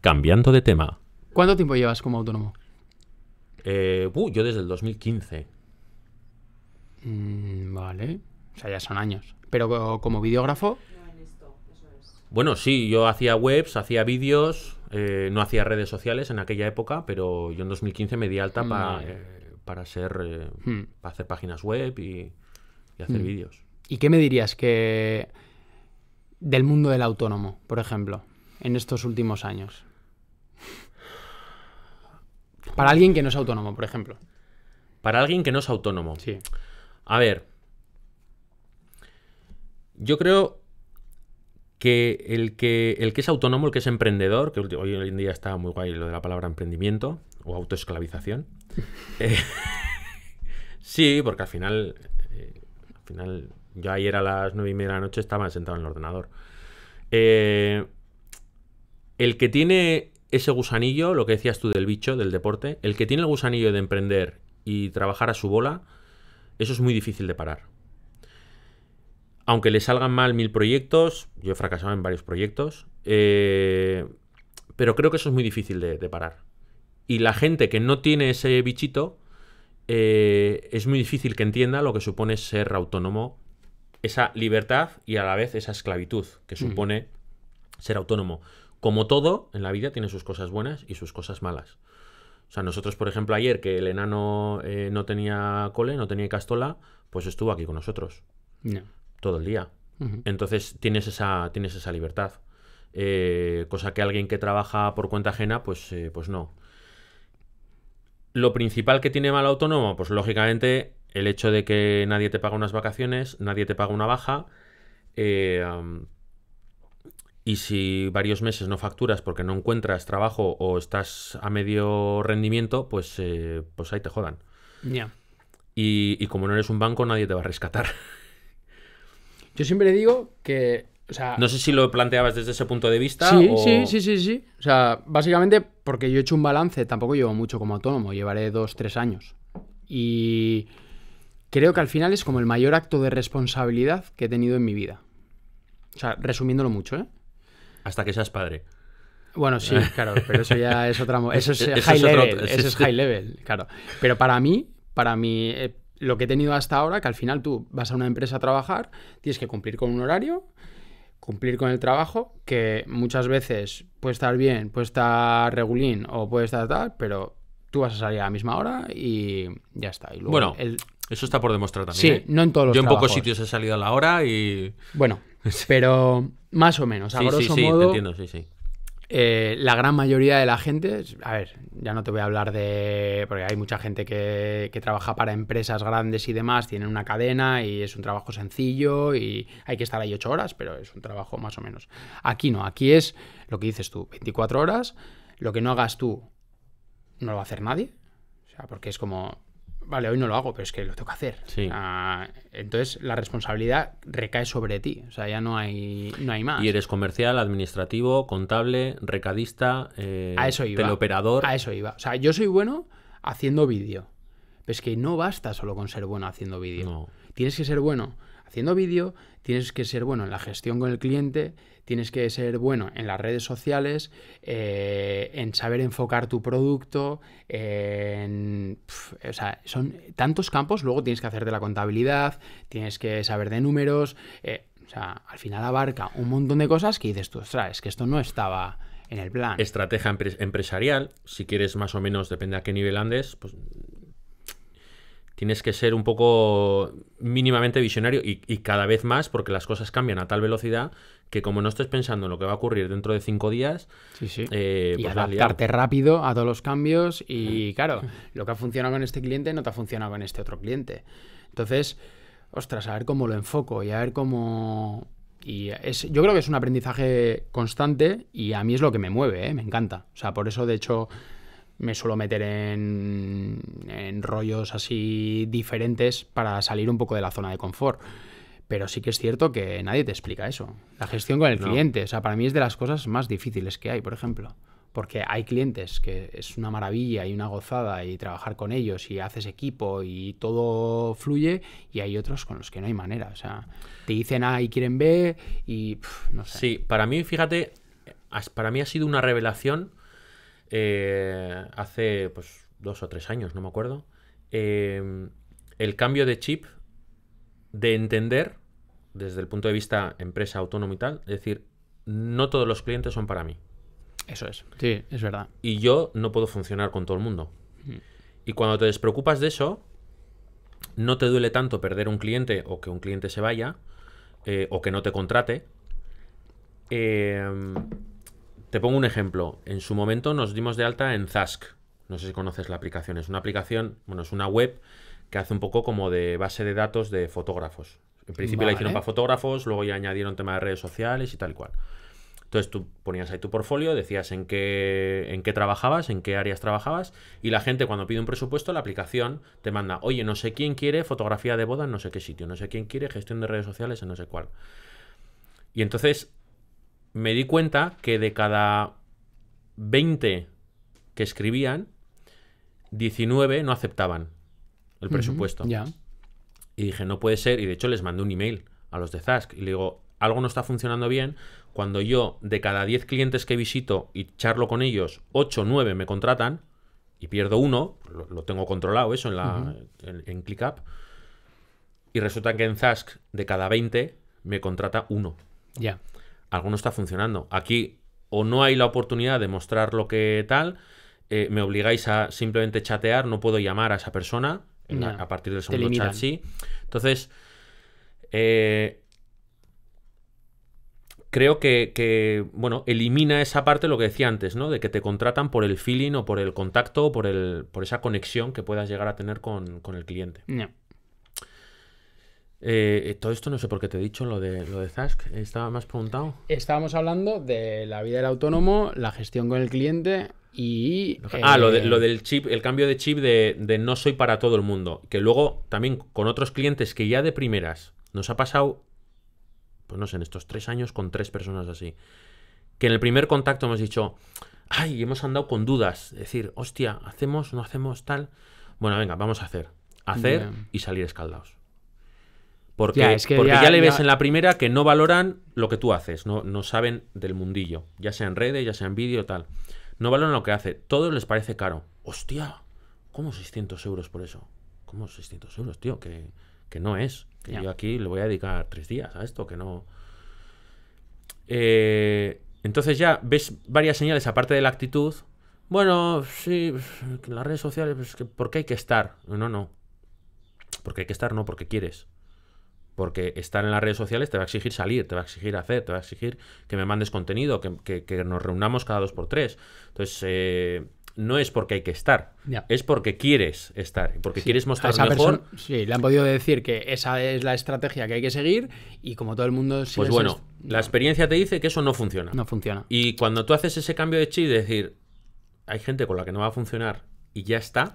Cambiando de tema. ¿Cuánto tiempo llevas como autónomo? Eh, uh, yo desde el 2015. Mm, vale. O sea, ya son años. Pero como videógrafo. Bueno, sí, yo hacía webs, hacía vídeos, eh, no hacía redes sociales en aquella época, pero yo en 2015 me di alta eh, para ser, hmm. para hacer páginas web y, y hacer hmm. vídeos. ¿Y qué me dirías que del mundo del autónomo, por ejemplo, en estos últimos años? Para alguien que no es autónomo, por ejemplo. Para alguien que no es autónomo. Sí. A ver. Yo creo que el que, el que es autónomo, el que es emprendedor, que hoy en día está muy guay lo de la palabra emprendimiento o autoesclavización. Eh, sí, porque al final, eh, al final, yo ayer a las nueve y media de la noche estaba sentado en el ordenador. Eh, el que tiene ese gusanillo, lo que decías tú del bicho, del deporte, el que tiene el gusanillo de emprender y trabajar a su bola, eso es muy difícil de parar. Aunque le salgan mal mil proyectos, yo he fracasado en varios proyectos, eh, pero creo que eso es muy difícil de, parar. Y la gente que no tiene ese bichito, eh, es muy difícil que entienda lo que supone ser autónomo, esa libertad y a la vez esa esclavitud que supone ser autónomo como todo, en la vida tiene sus cosas buenas y sus cosas malas. O sea, nosotros, por ejemplo, ayer que el enano eh, no tenía cole, no tenía castola, pues estuvo aquí con nosotros. Todo el día. Entonces tienes esa, tienes esa libertad. Eh, cosa que alguien que trabaja por cuenta ajena, pues, eh, pues no. Lo principal que tiene mal autónomo, pues lógicamente el hecho de que nadie te paga unas vacaciones, nadie te paga una baja. Y si varios meses no facturas porque no encuentras trabajo o estás a medio rendimiento, pues, eh, pues ahí te jodan. Ya. Y, como no eres un banco, nadie te va a rescatar. Yo siempre digo que. no sé si lo planteabas desde ese punto de vista. Sí, o... sí, sí, sí, sí. O sea, básicamente porque yo he hecho un balance, tampoco llevo mucho como autónomo, llevaré dos, tres años. Y creo que al final es como el mayor acto de responsabilidad que he tenido en mi vida. O sea, resumiéndolo mucho, ¿eh? Hasta que seas padre. Bueno, sí, claro, pero eso ya es otra. Eso es high level. eso es high level, claro. Pero para mí, para mí, eh, lo que he tenido hasta ahora, que al final tú vas a una empresa a trabajar, tienes que cumplir con un horario, cumplir con el trabajo, que muchas veces puede estar bien, puede estar regulín o puede estar tal, pero tú vas a salir a la misma hora y ya está. Y luego bueno, eso está por demostrar también. Sí, ¿eh? no en todos los Yo en pocos sitios he salido a la hora y. Bueno, Pero más o menos, a grosso sí, sí, entiendo, sí, sí. Eh, la gran mayoría de la gente, a ver, ya no te voy a hablar de, porque hay mucha gente que, que, trabaja para empresas grandes y demás, tienen una cadena y es un trabajo sencillo y hay que estar ahí ocho horas, pero es un trabajo más o menos. Aquí no, aquí es lo que dices tú, 24 horas, lo que no hagas tú no lo va a hacer nadie, o sea, porque es como, vale, hoy no lo hago, pero es que lo tengo que hacer. entonces la responsabilidad recae sobre ti, o sea, ya no hay, no hay más. Y eres comercial, administrativo, contable, recadista, eh, a eso iba. A eso iba. O sea, yo soy bueno haciendo vídeo, pero es que no basta solo con ser bueno haciendo vídeo. Tienes que ser bueno haciendo vídeo, tienes que ser bueno en la gestión con el cliente, tienes que ser bueno en las redes sociales, eh, en saber enfocar tu producto, en, o sea, son tantos campos, luego tienes que hacer de la contabilidad, tienes que saber de números, eh, o sea, al final abarca un montón de cosas que dices tú, ostras, es que esto no estaba en el plan. Estrategia empresarial, si quieres más o menos, depende a qué nivel andes, pues tienes que ser un poco mínimamente visionario y, cada vez más porque las cosas cambian a tal velocidad que como no estés pensando en lo que va a ocurrir dentro de cinco días, sí, sí. Eh, y pues adaptarte rápido a todos los cambios y claro, lo que ha funcionado con este cliente no te ha funcionado con este otro cliente. Entonces, ostras, a ver cómo lo enfoco y a ver cómo... Y es, yo creo que es un aprendizaje constante y a mí es lo que me mueve, ¿eh? me encanta. O sea, por eso de hecho me suelo meter en rollos así diferentes para salir un poco de la zona de confort. Pero sí que es cierto que nadie te explica eso. La gestión con el cliente, o sea, para mí es de las cosas más difíciles que hay, por ejemplo. Porque hay clientes que es una maravilla y una gozada y trabajar con ellos y haces equipo y todo fluye y hay otros con los que no hay manera. O sea, te dicen A y quieren B y no sé. Sí, para mí, fíjate, para mí ha sido una revelación eh, hace pues dos o tres años, no me acuerdo, em, el cambio de chip de entender desde el punto de vista empresa, autónoma y tal, es decir, no todos los clientes son para mí. Eso es, sí, es verdad. Y yo no puedo funcionar con todo el mundo. Y cuando te despreocupas de eso, no te duele tanto perder un cliente o que un cliente se vaya eh, o que no te contrate. Em, te pongo un ejemplo. En su momento nos dimos de alta en Zask, no sé si conoces la aplicación. Es una aplicación, bueno, es una web que hace un poco como de base de datos de fotógrafos. En principio la hicieron para fotógrafos, luego ya añadieron tema de redes sociales y tal y cual. Entonces tú ponías ahí tu portfolio, decías en qué, en qué trabajabas, en qué áreas trabajabas, y la gente cuando pide un presupuesto, la aplicación te manda, oye, no sé quién quiere fotografía de boda en no sé qué sitio, no sé quién quiere gestión de redes sociales en no sé cuál. Y entonces me di cuenta que de cada 20 que escribían, 19 no aceptaban el presupuesto. ya. Y dije, no puede ser. Y de hecho les mandé un email a los de Zask y le digo, algo no está funcionando bien. Cuando yo, de cada 10 clientes que visito y charlo con ellos, 8 o 9 me contratan y pierdo uno, lo, tengo controlado eso en, la, en, ClickUp. Y resulta que en Zask, de cada 20, me contrata uno. Ya. Algo no está funcionando. Aquí o no hay la oportunidad de mostrar lo que tal eh, me obligáis a simplemente chatear, no puedo llamar a esa persona a, partir del segundo chat, sí. Entonces, eh, creo que, bueno, elimina esa parte, lo que decía antes, ¿no? De que te contratan por el feeling o por el contacto o por, el, por esa conexión que puedas llegar a tener con, el cliente. Eh, eh, todo esto no sé por qué te he dicho lo de lo de Zask, estaba más preguntado. Estábamos hablando de la vida del autónomo, la gestión con el cliente y. Ah, lo, lo, del chip, el cambio de chip de, no soy para todo el mundo. Que luego también con otros clientes que ya de primeras nos ha pasado, pues no sé, en estos tres años con tres personas así. Que en el primer contacto hemos dicho, ay, hemos andado con dudas. es Decir, hostia, ¿hacemos, no hacemos tal? Bueno, venga, vamos a hacer. Hacer y salir escaldados. Porque, ya, le ves en la primera que no valoran lo que tú haces, no, no saben del mundillo, ya sea en redes, ya sea en vídeo, tal. No valoran lo que hace, todo les parece caro. Hostia, ¿cómo 600 euros por eso? ¿Cómo 600 euros, tío? Que, no es. yo aquí le voy a dedicar tres días a esto, que no... Eh, entonces ya ves varias señales, aparte de la actitud. Bueno, sí, las redes sociales, pues, ¿por qué hay que estar? No, no. Porque hay que estar, no, porque quieres. Porque estar en las redes sociales te va a exigir salir, te va a exigir hacer, te va a exigir que me mandes contenido, que, nos reunamos cada dos por tres. Entonces, eh, no es porque hay que estar, es porque quieres estar, porque quieres mostrar mejor. Sí, le han podido decir que esa es la estrategia que hay que seguir y como todo el mundo... Si pues bueno, la experiencia te dice que eso no funciona. No funciona. Y cuando tú haces ese cambio de chip, de decir, hay gente con la que no va a funcionar y ya está,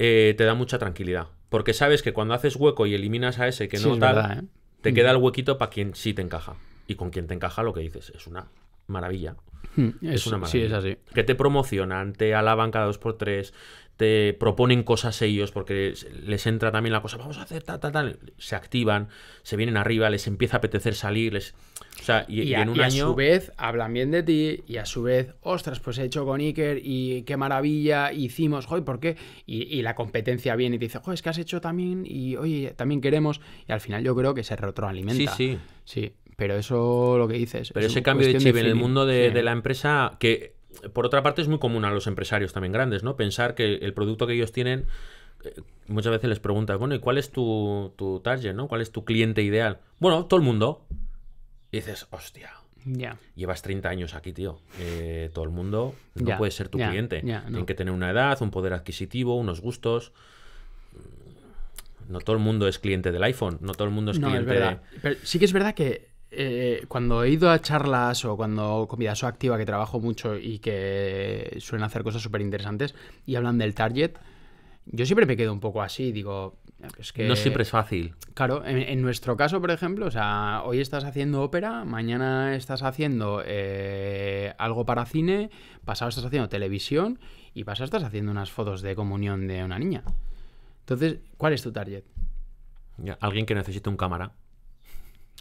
eh, te da mucha tranquilidad porque sabes que cuando haces hueco y eliminas a ese que no tal, ¿eh? te mm. queda el huequito para quien sí te encaja. Y con quien te encaja lo que dices es una maravilla. Hmm, es, una maravilla. Sí, es así. Que te promocionan, te alaban cada dos por tres, te proponen cosas ellos porque les entra también la cosa, vamos a hacer tal, tal, tal. Se activan, se vienen arriba, les empieza a apetecer salir. Les... O sea, y, en un año... a su vez hablan bien de ti y a su vez, ostras, pues he hecho con Iker y qué maravilla, hicimos, joder, ¿por qué? Y, la competencia viene y te dice, joder, es que has hecho también y oye, también queremos. Y al final yo creo que se retroalimenta. Sí, sí. Sí, pero eso lo que dices. Pero ese cambio de chip en el mundo de, la empresa, que por otra parte es muy común a los empresarios también grandes, ¿no? Pensar que el producto que ellos tienen eh, muchas veces les preguntas, bueno, ¿y cuál es tu, tu, target, no? ¿Cuál es tu cliente ideal? Bueno, todo el mundo. Y dices, hostia. Llevas 30 años aquí, tío. Eh, todo el mundo no puede ser tu cliente. Tienen que tener una edad, un poder adquisitivo, unos gustos. No todo el mundo es cliente del iPhone, no todo el mundo es cliente de... sí que es verdad que eh, cuando he ido a charlas o cuando comida su activa que trabajo mucho y que suelen hacer cosas súper interesantes y hablan del target, yo siempre me quedo un poco así, digo, es que... No siempre es fácil. Claro, en, nuestro caso, por ejemplo, o sea, hoy estás haciendo ópera, mañana estás haciendo eh, algo para cine, pasado estás haciendo televisión y pasado estás haciendo unas fotos de comunión de una niña. Entonces, ¿cuál es tu target? Alguien que necesite un cámara.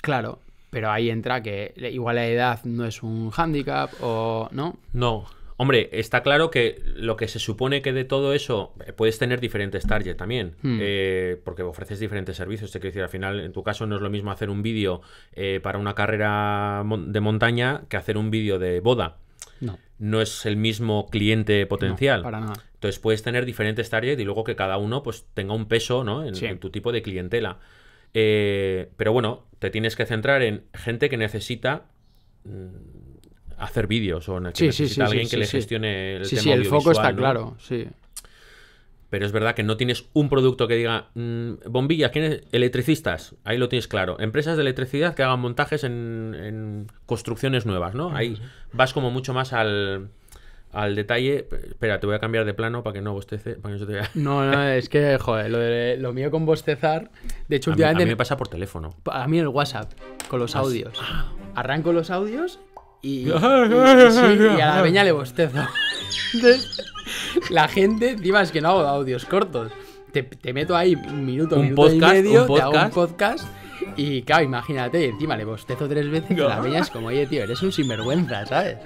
Claro, pero ahí entra que igual la edad no es un hándicap o no. No. Hombre, está claro que lo que se supone que de todo eso eh, puedes tener diferentes targets también, hmm. eh, porque ofreces diferentes servicios. Te quiero decir, al final, en tu caso, no es lo mismo hacer un vídeo eh, para una carrera de montaña que hacer un vídeo de boda. No. no. es el mismo cliente potencial. No, para nada. Entonces puedes tener diferentes targets y luego que cada uno pues tenga un peso ¿no? en, en tu tipo de clientela. Eh, pero bueno, te tienes que centrar en gente que necesita mm, hacer vídeos o en alguien que le gestione el sí, Sí, el foco está claro, sí. Pero es verdad que no tienes un producto que diga mm, bombillas, Electricistas, ahí lo tienes claro. Empresas de electricidad que hagan montajes en, en construcciones nuevas, ¿no? Ahí vas como mucho más al, al detalle. Espera, te voy a cambiar de plano para que no bostece. Para que no, se vea. no, no, es que, joder, lo, mío con bostezar. De hecho, últimamente. a mí me pasa por teléfono. A mí el WhatsApp, con los ah, audios. Ah. Arranco los audios y. y, a la peña le bostezo. la gente, encima es que no hago audios cortos. Te, meto ahí un minuto, minuto y medio, Te hago un podcast. Y claro, imagínate, encima le bostezo tres veces. Y la peña es como, oye, tío, eres un sinvergüenza, ¿sabes?